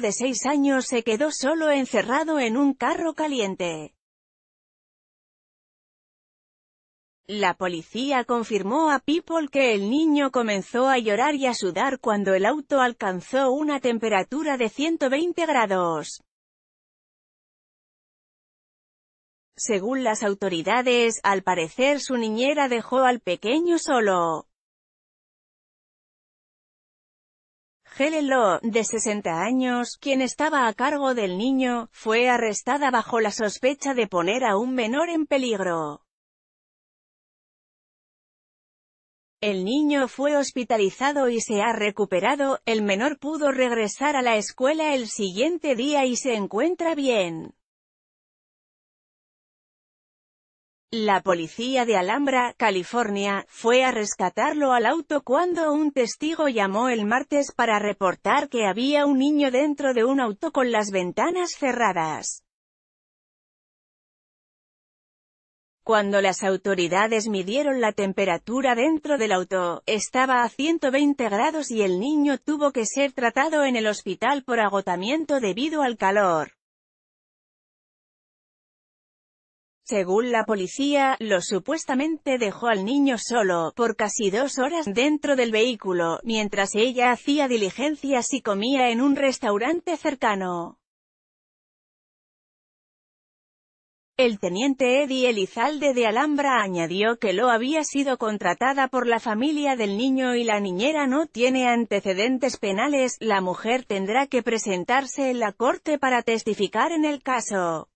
de seis años se quedó solo encerrado en un carro caliente. La policía confirmó a People que el niño comenzó a llorar y a sudar cuando el auto alcanzó una temperatura de 120 grados. Según las autoridades, al parecer su niñera dejó al pequeño solo. Helelo, de 60 años, quien estaba a cargo del niño, fue arrestada bajo la sospecha de poner a un menor en peligro. El niño fue hospitalizado y se ha recuperado, el menor pudo regresar a la escuela el siguiente día y se encuentra bien. La policía de Alhambra, California, fue a rescatarlo al auto cuando un testigo llamó el martes para reportar que había un niño dentro de un auto con las ventanas cerradas. Cuando las autoridades midieron la temperatura dentro del auto, estaba a 120 grados y el niño tuvo que ser tratado en el hospital por agotamiento debido al calor. Según la policía, lo supuestamente dejó al niño solo, por casi dos horas, dentro del vehículo, mientras ella hacía diligencias y comía en un restaurante cercano. El teniente Eddie Elizalde de Alhambra añadió que lo había sido contratada por la familia del niño y la niñera no tiene antecedentes penales, la mujer tendrá que presentarse en la corte para testificar en el caso.